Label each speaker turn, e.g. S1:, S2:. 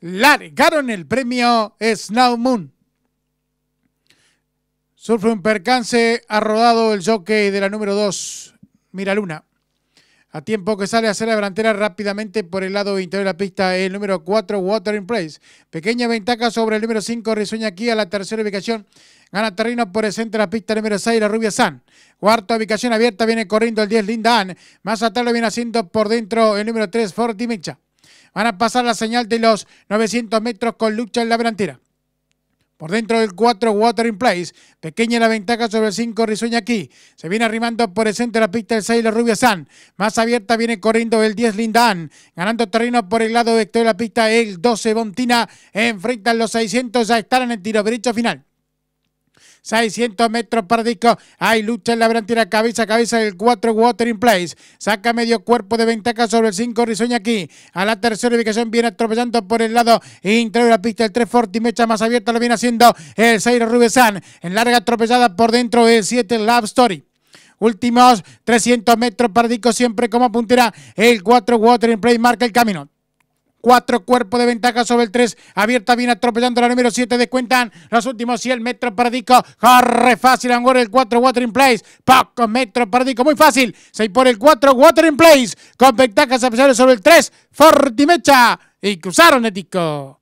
S1: largaron el premio Snow Moon. Sufre un percance, ha rodado el jockey de la número 2, Miraluna. A tiempo que sale a hacer la delantera rápidamente por el lado interior de la pista, el número 4, in Place. Pequeña ventaja sobre el número 5, Risueña aquí a la tercera ubicación. Gana terreno por el centro de la pista número 6, la Rubia San. Cuarta ubicación abierta, viene corriendo el 10, Linda Ann. Más atrás lo viene haciendo por dentro el número 3, Ford mecha Van a pasar la señal de los 900 metros con lucha en la delantera. Por dentro del 4, in Place. Pequeña la ventaja sobre el 5, Risueña aquí. Se viene arrimando por el centro de la pista el 6, la Rubia San. Más abierta viene corriendo el 10, Linda Ann. Ganando terreno por el lado de la pista el 12, Bontina. Enfrentan los 600, ya estarán en el tiro derecho final. 600 metros para disco. Hay lucha en la brantera. Cabeza, cabeza del 4, Watering Place. Saca medio cuerpo de ventaja sobre el 5, risoña aquí. A la tercera ubicación viene atropellando por el lado interior de la pista. El 3, mecha más abierta lo viene haciendo el 6, Rubesan. En larga atropellada por dentro del 7, Love Story. Últimos 300 metros para siempre como puntera. El 4, Watering Place marca el camino. Cuatro cuerpos de ventaja sobre el 3. Abierta viene atropellando la número 7. Descuentan los últimos 100 metros para Disco. Corre fácil. Angora el 4. Water in Place. Poco metro para Disco. Muy fácil. 6 por el 4. Water in Place. Con ventajas a sobre el 3. Fortimecha. Y cruzaron el disco.